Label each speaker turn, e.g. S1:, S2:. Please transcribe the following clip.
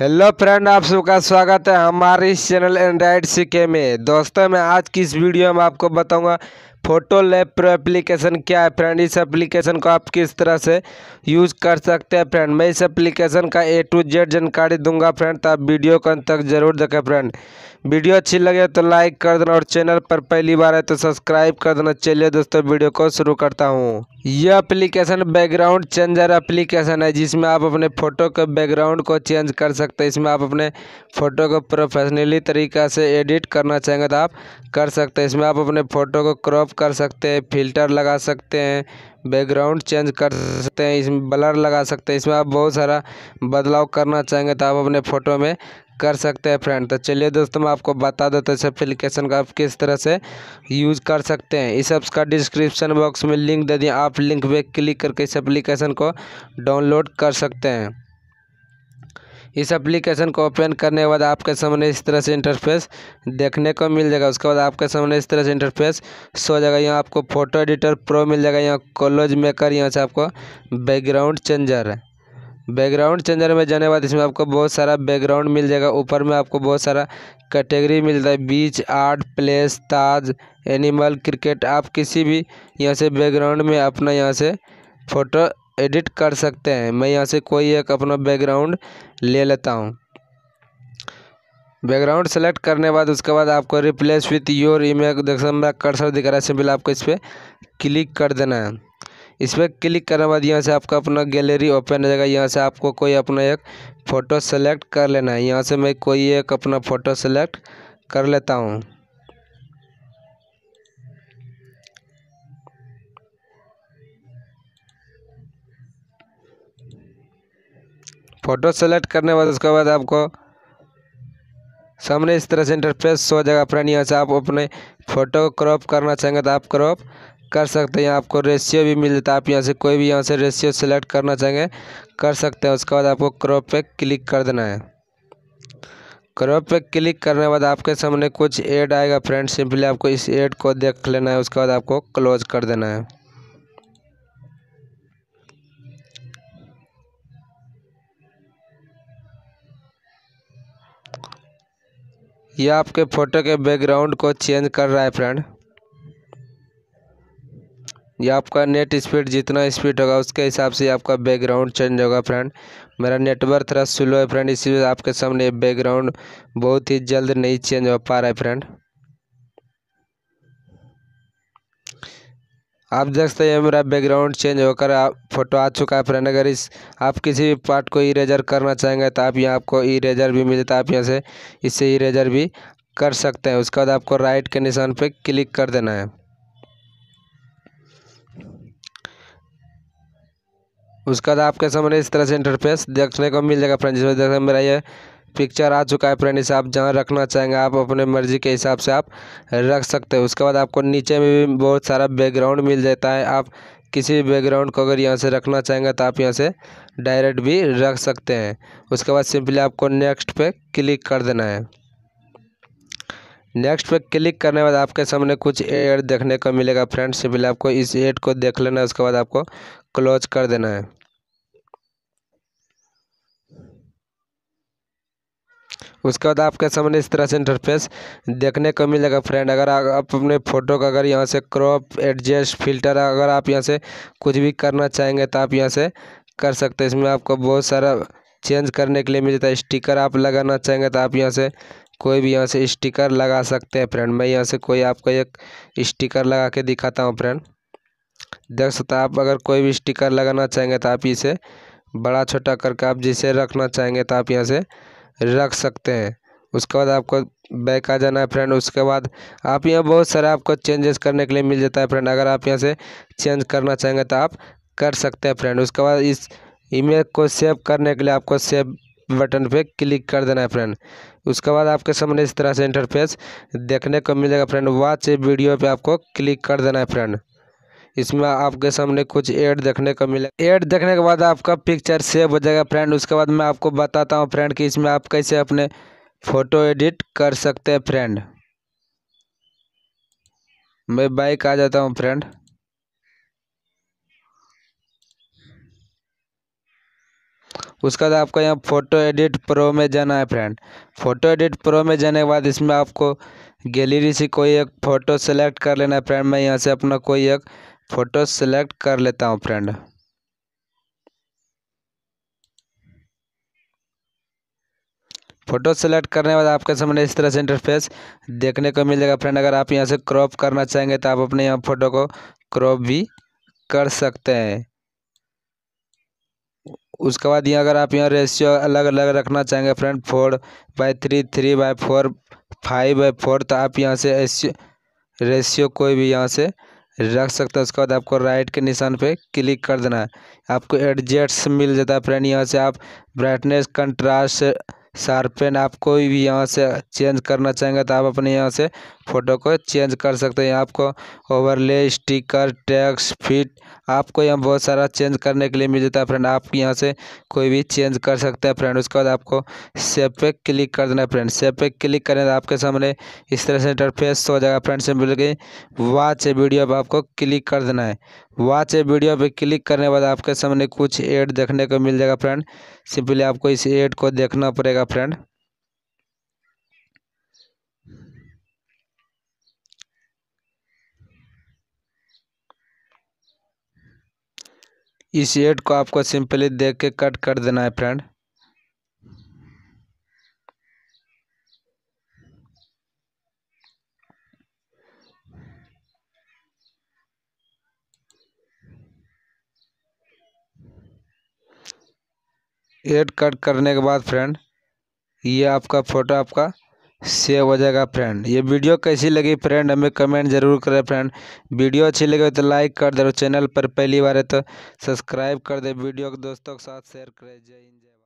S1: hello friend आप सबका स्वागत है हमारे इस चैनल एंड्राइड सीके में दोस्तों मैं आज की इस वीडियो में आपको बताऊंगा फोटो लैब प्रो एप्लीकेशन क्या है फ्रेंड इस एप्लीकेशन को आप किस तरह से यूज़ कर सकते हैं फ्रेंड मैं इस एप्लीकेशन का ए टू जेड जानकारी दूंगा फ्रेंड तो आप वीडियो को अंत तक जरूर देखें फ्रेंड वीडियो अच्छी लगे तो लाइक कर देना और चैनल पर पहली बार है तो सब्सक्राइब कर देना चलिए दोस्तों वीडियो को शुरू करता हूँ यह एप्लीकेशन बैकग्राउंड चेंजर एप्लीकेशन है जिसमें आप अपने फ़ोटो के बैकग्राउंड को चेंज कर सकते हैं इसमें आप अपने फ़ोटो को प्रोफेशनली तरीका से एडिट करना चाहेंगे तो आप कर सकते हैं इसमें आप अपने फ़ोटो को क्रॉप ऑफ कर सकते हैं फ़िल्टर लगा सकते हैं बैकग्राउंड चेंज कर सकते हैं इसमें ब्लर लगा सकते हैं इसमें आप बहुत सारा बदलाव करना चाहेंगे तो आप अपने फ़ोटो में कर सकते हैं फ्रेंड तो चलिए दोस्तों मैं आपको बता देता तो हूँ इस एप्लीकेशन का आप किस तरह से यूज़ कर सकते हैं इस ऐप्स का डिस्क्रिप्शन बॉक्स में लिंक दे दिए आप लिंक पे क्लिक करके इस एप्लीकेशन को डाउनलोड कर सकते हैं इस एप्लीकेशन को ओपन करने के बाद आपके सामने इस तरह से इंटरफेस देखने को मिल जाएगा उसके बाद आपके सामने इस तरह से इंटरफेस सो जाएगा यहाँ आपको फोटो एडिटर प्रो मिल जाएगा यहाँ कॉलोज मेकर यहाँ से आपको बैकग्राउंड चेंजर है बैकग्राउंड चेंजर में जाने बाद इसमें आपको बहुत सारा बैकग्राउंड मिल जाएगा ऊपर में आपको बहुत सारा कैटेगरी मिलता है beach art place Taj animal cricket आप किसी भी यहाँ से बैकग्राउंड में अपना यहाँ से फ़ोटो एडिट कर सकते हैं मैं यहाँ से कोई एक अपना बैकग्राउंड ले लेता हूँ बैकग्राउंड सेलेक्ट करने बाद उसके बाद आपको रिप्लेस विथ योर इमेज देख सकते मेरा कर्सर दिख रहा है सिंपल आपको इस पर क्लिक कर देना है इस पर क्लिक करने बाद यहाँ से आपका अपना गैलरी ओपन हो जाएगा यहाँ से आपको कोई अपना एक फ़ोटो सेलेक्ट कर लेना है यहाँ से मैं कोई एक अपना फ़ोटो सेलेक्ट कर लेता हूँ फ़ोटो सेलेक्ट करने के बाद उसके बाद आपको सामने इस तरह से इंटरफेस हो जाएगा फ्रेंड यहाँ से आप अपने फ़ोटो को क्रॉप करना चाहेंगे तो आप क्रॉप कर सकते हैं आपको रेशियो भी मिल जाता है आप यहाँ से कोई भी यहाँ से रेशियो सेलेक्ट करना चाहेंगे कर सकते हैं उसके बाद आपको क्रॉप पे क्लिक कर देना है क्रॉप पे क्लिक करने के बाद आपके सामने कुछ ऐड आएगा फ्रेंड सिंपली आपको इस एड को देख लेना है उसके बाद आपको क्लोज कर देना है यह आपके फ़ोटो के बैकग्राउंड को चेंज कर रहा है फ्रेंड यह आपका नेट स्पीड जितना स्पीड होगा उसके हिसाब से आपका बैकग्राउंड चेंज होगा फ्रेंड मेरा नेटवर्क थोड़ा स्लो है फ्रेंड इसी आपके सामने बैकग्राउंड बहुत ही जल्द नहीं चेंज हो पा रहा है फ्रेंड आप देख सकते हैं मेरा बैकग्राउंड चेंज होकर आप फोटो आ चुका है फ्रेंड अगर इस आप किसी भी पार्ट को इरेजर करना चाहेंगे तो आप यहाँ आपको इरेजर भी मिलता है आप यहाँ से इससे इरेजर भी कर सकते हैं उसके बाद आपको राइट के निशान पर क्लिक कर देना है उसके बाद आपके सामने इस तरह से इंटरफेस देखने को मिल जाएगा फ्रेंड जिसमें देख मेरा ये पिक्चर आ चुका है फ्रेंड इसे आप जहाँ रखना चाहेंगे आप अपने मर्ज़ी के हिसाब से आप रख सकते हैं उसके बाद आपको नीचे में भी बहुत सारा बैकग्राउंड मिल जाता है आप किसी भी बैकग्राउंड को अगर यहाँ से रखना चाहेंगे तो आप यहाँ से डायरेक्ट भी रख सकते हैं उसके बाद सिंपली आपको नेक्स्ट पे क्लिक कर देना है नेक्स्ट पे क्लिक करने के बाद आपके सामने कुछ एड देखने को मिलेगा फ्रेंड्स सिंपली आपको इस एड को देख लेना है उसके बाद आपको क्लोज कर देना है उसके बाद आपके सामने इस तरह से इंटरफेस देखने को मिलेगा फ्रेंड अगर आप अपने फ़ोटो का अगर यहाँ से क्रॉप एडजस्ट फिल्टर अगर आप यहाँ से कुछ भी करना चाहेंगे तो आप यहाँ से कर सकते हैं इसमें आपको बहुत सारा चेंज करने के लिए मिल जाता है स्टिकर आप लगाना चाहेंगे तो आप यहाँ से कोई भी यहाँ से स्टिकर लगा सकते हैं फ्रेंड मैं यहाँ से कोई आपको एक स्टिकर लगा के दिखाता हूँ फ्रेंड देख सकते आप अगर कोई भी स्टिकर लगाना चाहेंगे तो आप इसे बड़ा छोटा करके आप जिसे रखना चाहेंगे तो आप यहाँ से रख सकते हैं उसके बाद आपको बैक आ जाना है फ्रेंड उसके बाद आप यहाँ बहुत सारा आपको चेंजेस करने के लिए मिल जाता है फ्रेंड अगर आप यहाँ से चेंज करना चाहेंगे तो आप कर सकते हैं फ्रेंड उसके बाद इस इमेज को सेव करने के लिए आपको सेव बटन पे क्लिक कर देना है फ्रेंड उसके बाद आपके सामने इस तरह से इंटरफेस देखने को मिलेगा फ्रेंड वाच वीडियो पे आपको क्लिक कर देना है फ्रेंड इसमें आपके सामने कुछ एड देखने को मिलेगा एड देखने के बाद आपका पिक्चर सेव हो जाएगा फ्रेंड उसके बाद मैं आपको बताता हूँ फ्रेंड कि इसमें आप कैसे अपने फ़ोटो एडिट कर सकते हैं फ्रेंड मैं बाइक आ जाता हूँ फ्रेंड उसके बाद आपको यहाँ फ़ोटो एडिट प्रो में जाना है फ्रेंड फ़ोटो एडिट प्रो में जाने के बाद इसमें आपको गैलरी से कोई एक फ़ोटो सेलेक्ट कर लेना है फ्रेंड मैं यहाँ से अपना कोई एक फ़ोटो सेलेक्ट कर लेता हूँ फ्रेंड फ़ोटो सेलेक्ट करने के बाद आपके सामने इस तरह से इंटरफेस देखने को मिल जाएगा फ्रेंड अगर आप यहाँ से क्रॉप करना चाहेंगे तो आप अपने यहाँ फ़ोटो को क्रॉप भी कर सकते हैं उसके बाद यहाँ अगर आप यहाँ रेशियो अलग अलग रखना चाहेंगे friend four by three three by four five by four तो आप यहाँ से रेशियो कोई भी यहाँ से रख सकते हो उसके बाद आपको राइट के निशान पे क्लिक कर देना है आपको एडजेट्स मिल जाता है फ्रेंड यहाँ से आप ब्राइटनेस कंट्रास्ट शार्पेन आप कोई भी यहाँ से चेंज करना चाहेंगे तो आप अपने यहाँ से फ़ोटो को चेंज कर सकते हैं आपको ओवरले स्टिकर टैक्स फिट आपको यहाँ बहुत सारा चेंज करने के लिए मिल जाता है फ्रेंड आप यहाँ से कोई भी चेंज कर सकते हैं फ्रेंड उसके बाद आपको सेव पे क्लिक कर देना है फ्रेंड सेव पे क्लिक करें तो आपके सामने इस तरह से इंटरफेस हो जाएगा फ्रेंड से मिल गई वाच ए वीडियो पर आपको क्लिक कर देना है वाच ए वीडियो पर क्लिक करने के बाद आपके सामने कुछ एड देखने को मिल जाएगा फ्रेंड सिंपली आपको इस एड को देखना पड़ेगा फ्रेंड इस एड को आपको सिंपली देख के कट कर देना है फ्रेंड एड कट करने के बाद फ्रेंड ये आपका फ़ोटो आपका सेव हो जाएगा फ्रेंड ये वीडियो कैसी लगी फ्रेंड हमें कमेंट जरूर करें फ्रेंड वीडियो अच्छी लगे तो लाइक कर दे चैनल पर पहली बार है तो सब्सक्राइब कर दे वीडियो के दोस्तों के साथ शेयर करें जय हिंद जय